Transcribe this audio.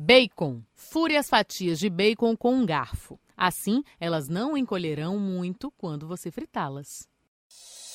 Bacon. Fure as fatias de bacon com um garfo. Assim, elas não encolherão muito quando você fritá-las.